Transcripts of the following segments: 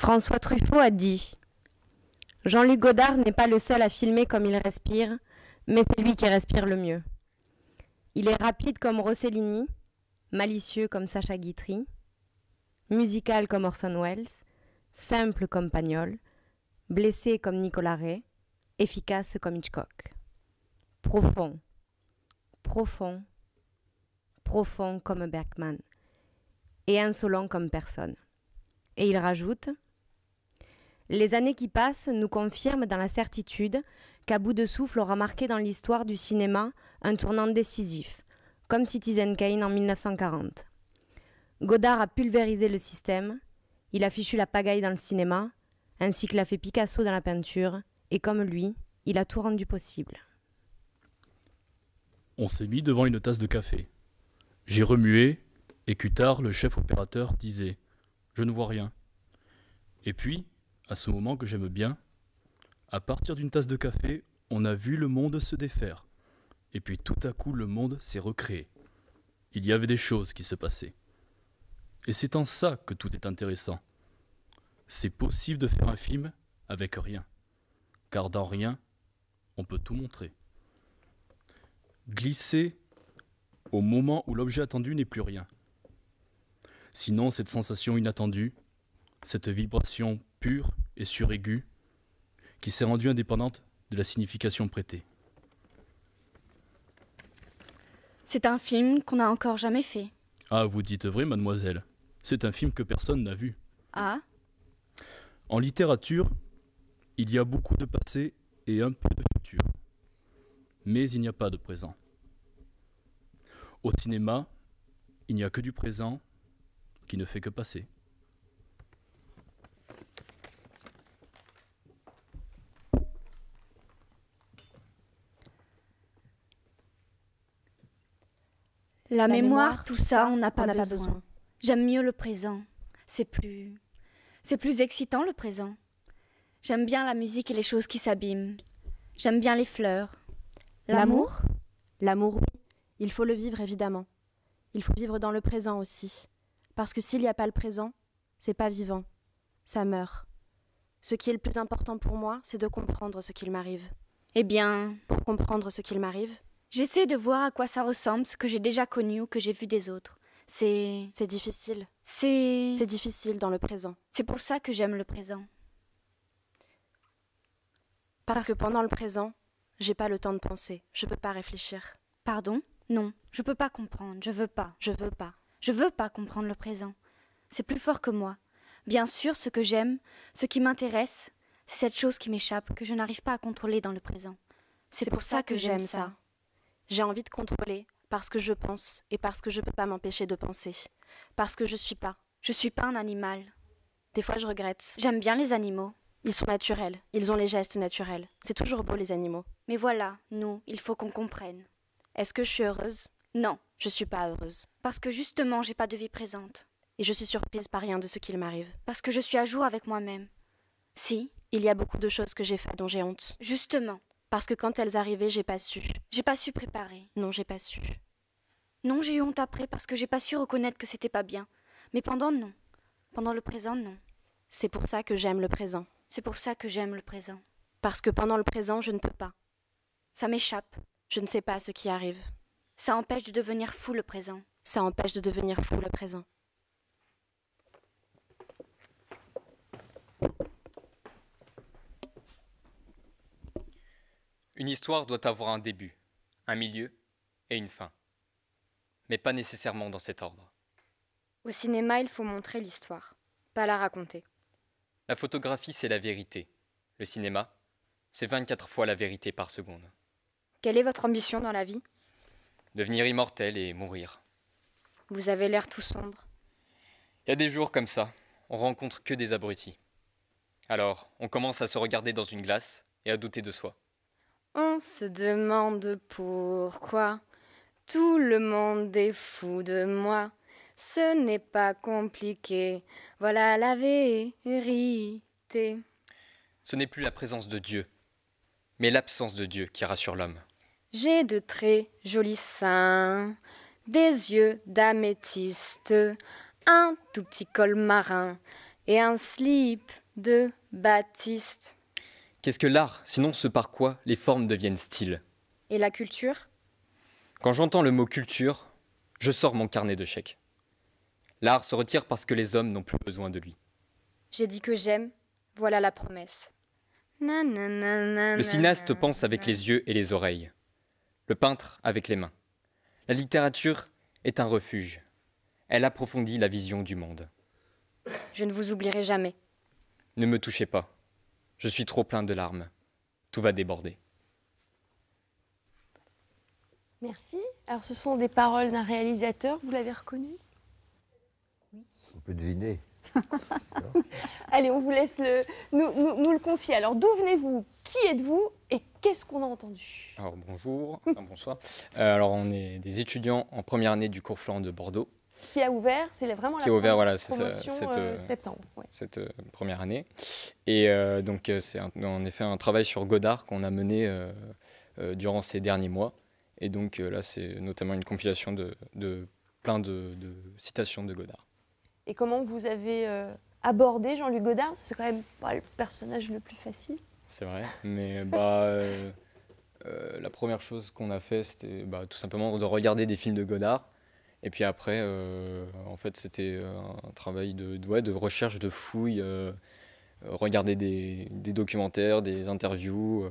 François Truffaut a dit Jean-Luc Godard n'est pas le seul à filmer comme il respire, mais c'est lui qui respire le mieux. Il est rapide comme Rossellini, malicieux comme Sacha Guitry, musical comme Orson Welles, simple comme Pagnol, blessé comme Nicolas Ray, efficace comme Hitchcock. Profond, profond, profond comme Bergman, et insolent comme personne. Et il rajoute les années qui passent nous confirment dans la certitude qu'à bout de souffle aura marqué dans l'histoire du cinéma un tournant décisif, comme Citizen Kane en 1940. Godard a pulvérisé le système, il a fichu la pagaille dans le cinéma, ainsi que l'a fait Picasso dans la peinture, et comme lui, il a tout rendu possible. On s'est mis devant une tasse de café. J'ai remué, et tard le chef opérateur, disait Je ne vois rien. Et puis, à ce moment que j'aime bien. À partir d'une tasse de café, on a vu le monde se défaire. Et puis tout à coup, le monde s'est recréé. Il y avait des choses qui se passaient. Et c'est en ça que tout est intéressant. C'est possible de faire un film avec rien. Car dans rien, on peut tout montrer. Glisser au moment où l'objet attendu n'est plus rien. Sinon, cette sensation inattendue, cette vibration Pur et suraigu, qui s'est rendue indépendante de la signification prêtée. C'est un film qu'on n'a encore jamais fait. Ah, vous dites vrai, mademoiselle. C'est un film que personne n'a vu. Ah En littérature, il y a beaucoup de passé et un peu de futur. Mais il n'y a pas de présent. Au cinéma, il n'y a que du présent qui ne fait que passer. La, mémoire, tout ça, on n'a pas, besoin. besoin. J'aime mieux le présent. C'est plus. C'est plus excitant le présent. J'aime bien la musique et les choses qui s'abîment. J'aime bien les fleurs. L'amour L'amour, oui. Il faut le vivre, évidemment. Il faut vivre dans le présent aussi. Parce que s'il n'y a pas le présent, c'est pas vivant. Ça meurt. Ce qui est le plus important pour moi, c'est de comprendre ce qu'il m'arrive. Eh bien. Pour comprendre ce qu'il m'arrive, J'essaie de voir à quoi ça ressemble ce que j'ai déjà connu ou que j'ai vu des autres. C'est. C'est difficile. C'est. C'est difficile dans le présent. C'est pour ça que j'aime le présent. Parce, que pendant le présent, j'ai pas le temps de penser. Je peux pas réfléchir. Pardon Non, je peux pas comprendre. Je veux pas. Je veux pas. Je veux pas comprendre le présent. C'est plus fort que moi. Bien sûr, ce que j'aime, ce qui m'intéresse, c'est cette chose qui m'échappe, que je n'arrive pas à contrôler dans le présent. C'est pour, ça, que, j'aime ça. J'ai envie de contrôler parce que je pense et parce que je ne peux pas m'empêcher de penser. Parce que je suis pas. Je suis pas un animal. Des fois, je regrette. J'aime bien les animaux. Ils sont naturels, ils ont les gestes naturels. C'est toujours beau, les animaux. Mais voilà, nous, il faut qu'on comprenne. Est-ce que je suis heureuse Non. Je suis pas heureuse. Parce que justement, j'ai pas de vie présente. Et je suis surprise par rien de ce qu'il m'arrive. Parce que je suis à jour avec moi-même. Si, il y a beaucoup de choses que j'ai faites dont j'ai honte. Justement. Parce que quand elles arrivaient, j'ai pas su. J'ai pas su préparer. Non, j'ai pas su. Non, j'ai eu honte après parce que j'ai pas su reconnaître que c'était pas bien. Mais pendant, non. Pendant le présent, non. C'est pour ça que j'aime le présent. C'est pour ça que j'aime le présent. Parce que pendant le présent, je ne peux pas. Ça m'échappe. Je ne sais pas ce qui arrive. Ça empêche de devenir fou le présent. Ça empêche de devenir fou le présent. Une histoire doit avoir un début, un milieu et une fin. Mais pas nécessairement dans cet ordre. Au cinéma, il faut montrer l'histoire, pas la raconter. La photographie, c'est la vérité. Le cinéma, c'est 24 fois la vérité par seconde. Quelle est votre ambition dans la vie Devenir immortel et mourir. Vous avez l'air tout sombre. Il y a des jours comme ça, on rencontre que des abrutis. Alors, on commence à se regarder dans une glace et à douter de soi. On se demande pourquoi tout le monde est fou de moi. Ce n'est pas compliqué, voilà la vérité. Ce n'est plus la présence de Dieu, mais l'absence de Dieu qui rassure l'homme. J'ai de très jolis seins, des yeux d'améthyste, un tout petit col marin et un slip de baptiste. Qu'est-ce que l'art, sinon ce par quoi les formes deviennent style Et la culture Quand j'entends le mot culture, je sors mon carnet de chèques. L'art se retire parce que les hommes n'ont plus besoin de lui. J'ai dit que j'aime, voilà la promesse. Le cinéaste pense avec les yeux et les oreilles, le peintre avec les mains. La littérature est un refuge. Elle approfondit la vision du monde. Je ne vous oublierai jamais. Ne me touchez pas. Je suis trop plein de larmes. Tout va déborder. Merci. Alors ce sont des paroles d'un réalisateur, vous l'avez reconnu Oui. On peut deviner. Allez, on vous laisse le, nous, le confier. Alors d'où venez-vous Qui êtes-vous Et qu'est-ce qu'on a entendu Alors bonjour, ah, bonsoir. Euh, alors on est des étudiants en première année du cours Florent de Bordeaux qui a ouvert, c'est vraiment la ouvert, voilà, promotion euh, euh, septembre. Cette euh, première année. Et donc c'est en effet un travail sur Godard qu'on a mené durant ces derniers mois. Et donc là, c'est notamment une compilation de, plein de, citations de Godard. Et comment vous avez abordé Jean-Luc Godard C'est quand même pas le personnage le plus facile. C'est vrai, mais bah... la première chose qu'on a fait, c'était bah, tout simplement de regarder des films de Godard. Et puis après, euh, en fait, c'était euh, un travail de, de recherche, de fouille, euh, regarder des, des, documentaires, des interviews.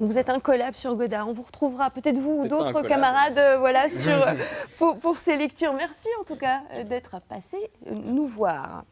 vous êtes un collab sur Godard. On vous retrouvera peut-être vous ou d'autres camarades voilà, sur, pour ces lectures. Merci en tout cas d'être passé nous voir.